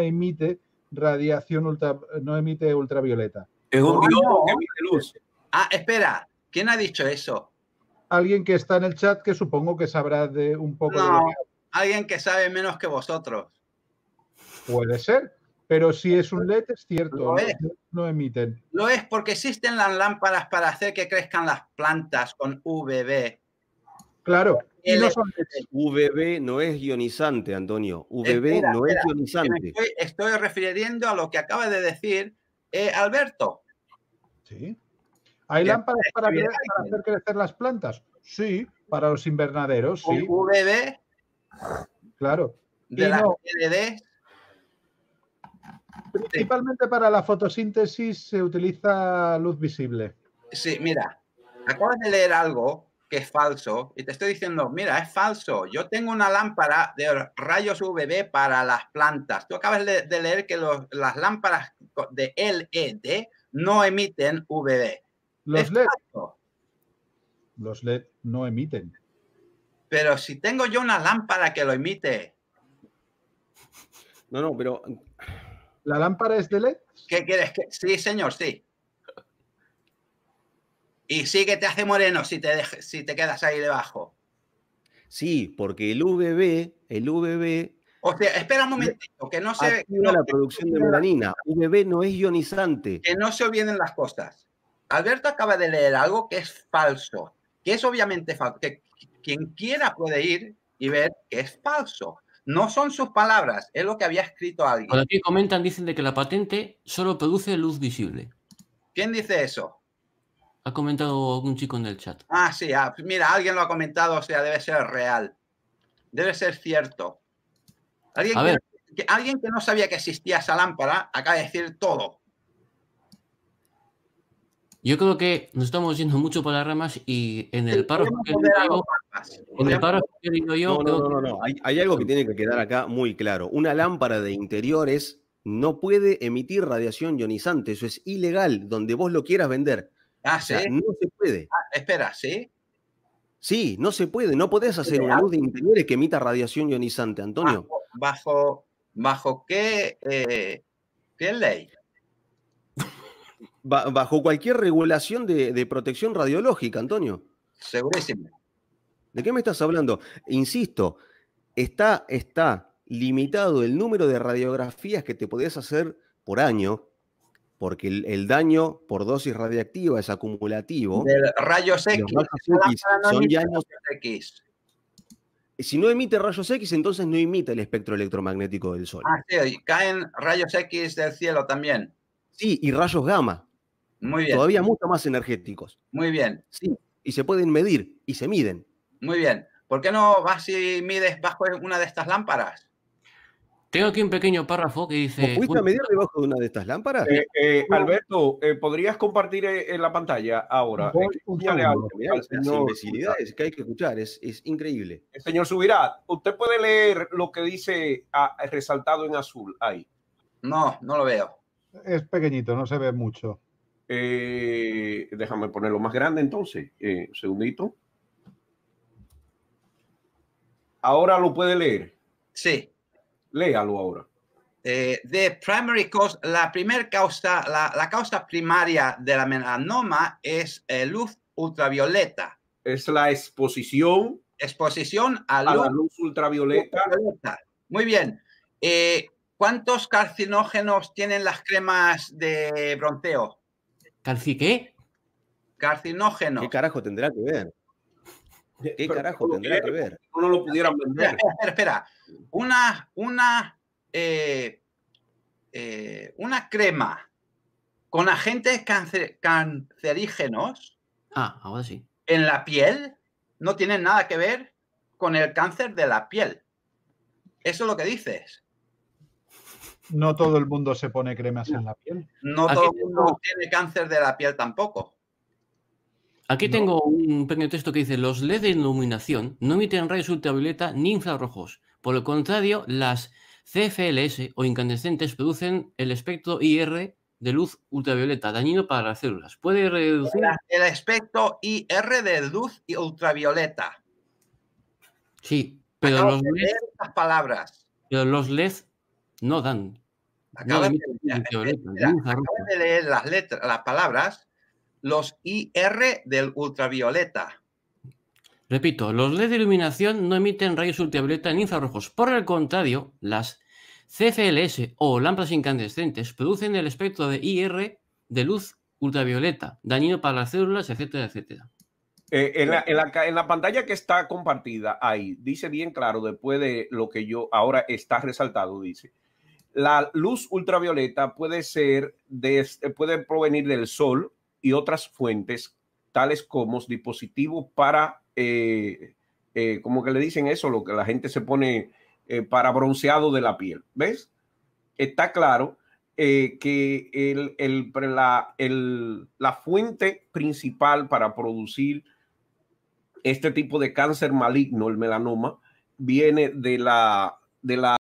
emite radiación ultra, no emite ultravioleta. Es un que emite luz. Ah, espera, ¿quién ha dicho eso? Alguien que está en el chat que supongo que sabrá de un poco de Alguien que sabe menos que vosotros. Puede ser, pero si es un LED es cierto, no emiten. Lo es porque existen las lámparas para hacer que crezcan las plantas con UVB Claro. no VB no es ionizante, Antonio. VB no es ionizante. Estoy, refiriendo a lo que acaba de decir eh, Alberto. Sí. ¿Hay lámparas para, hacer crecer las plantas? Sí, para los invernaderos, sí. VB. Claro. Principalmente para la fotosíntesis se utiliza luz visible. Sí, mira, acabas de leer algo que es falso y te estoy diciendo, mira, es falso, yo tengo una lámpara de rayos UVB para las plantas. Tú acabas de, leer que las lámparas de LED no emiten UVB. Los LED. Los LED no emiten. Pero si tengo yo una lámpara que lo emite. No, no, pero... ¿La lámpara es de LED? ¿Qué quieres? Sí, señor, sí. Y sí que te hace moreno si te, si te quedas ahí debajo. Sí, porque el VB, el VB... O sea, espera un momentito, que no se... la producción de melanina. VB no es ionizante. Que no se olviden las cosas. Alberto acaba de leer algo que es falso, que es obviamente falso, que quien quiera puede ir y ver que es falso. No son sus palabras, es lo que había escrito alguien. Por aquí comentan, dicen de que la patente solo produce luz visible. ¿Quién dice eso? Ha comentado un chico en el chat. Ah, sí, ah, pues mira, alguien lo ha comentado, o sea, debe ser real. Debe ser cierto. Alguien, que, alguien que no sabía que existía esa lámpara acaba de decir todo. Yo creo que nos estamos yendo mucho por las ramas y en el paro... que Hay, hay, algo que tiene que quedar acá muy claro. Una lámpara de interiores no puede emitir radiación ionizante. Eso es ilegal, donde vos lo quieras vender. Ah, no se puede. Ah, espera, ¿sí? Sí, no se puede. No podés hacer una luz de interiores que emita radiación ionizante, Antonio. ¿Bajo, bajo, qué, eh, qué ley? bajo cualquier regulación de, protección radiológica, Antonio. Segurísimo. ¿De qué me estás hablando? Insisto, está, está limitado el número de radiografías que te podías hacer por año porque el, daño por dosis radiactiva es acumulativo. rayos X. Son rayos X eh, Si no emite rayos X, entonces no emite el espectro electromagnético del Sol. Ah, sí, caen rayos X del cielo también. Sí, y rayos gamma. Muy bien. Todavía mucho más energéticos. Muy bien. Sí, y se pueden medir y se miden. Muy bien. ¿Por qué no vas y mides bajo una de estas lámparas? Tengo aquí un pequeño párrafo que dice. ¿Fuiste a medir debajo de una de estas lámparas? Eh, eh, Alberto, eh, ¿podrías compartir en la pantalla ahora? que hay que escuchar, es, increíble. El señor Subirá, ¿usted puede leer lo que dice ah, resaltado en azul ahí? No, no lo veo. Es pequeñito, no se ve mucho. déjame ponerlo más grande entonces. un segundito. Ahora lo puede leer. Sí. Léalo ahora. Eh, the primary cause, la primera causa, la, causa primaria de la melanoma es eh, luz ultravioleta. Es la exposición. Exposición a, la luz ultravioleta. Muy bien. Eh, ¿Cuántos carcinógenos tienen las cremas de bronceo? ¿Calci qué? Carcinógenos. ¿Qué carajo tendrá que ver? ¿Qué carajo tendría que ver? No lo pudieran vender. Espera, Una, una, eh, eh, una crema con agentes cancerígenos. Ah, en la piel no tiene nada que ver con el cáncer de la piel. Eso es lo que dices. No todo el mundo se pone cremas en la piel. No todo el mundo tiene cáncer de la piel tampoco. Aquí tengo un pequeño texto que dice, los LED de iluminación no emiten rayos ultravioleta ni infrarrojos. Por el contrario, las CFLS o incandescentes producen el espectro IR de luz ultravioleta, dañino para las células. Puede reducir... El espectro IR de luz ultravioleta. Sí, pero los e LED... palabras. Pero los LED no dan. Acabo no de, leer, de, leer las letras, las palabras los IR del ultravioleta. Repito, los LED de iluminación no emiten rayos ultravioleta ni infrarrojos. Por el contrario, las CFLS o lámparas incandescentes producen el espectro de IR de luz ultravioleta, dañino para las células, etcétera, etcétera. Eh, en, la, pantalla que está compartida ahí, dice bien claro, después de lo que yo ahora está resaltado, dice, la luz ultravioleta puede ser, de, puede provenir del sol, y otras fuentes, tales como dispositivos para, eh, eh, como que le dicen eso, lo que la gente se pone eh, para bronceado de la piel. ¿Ves? Está claro que el, el, la, la fuente principal para producir este tipo de cáncer maligno, el melanoma, viene de la, de la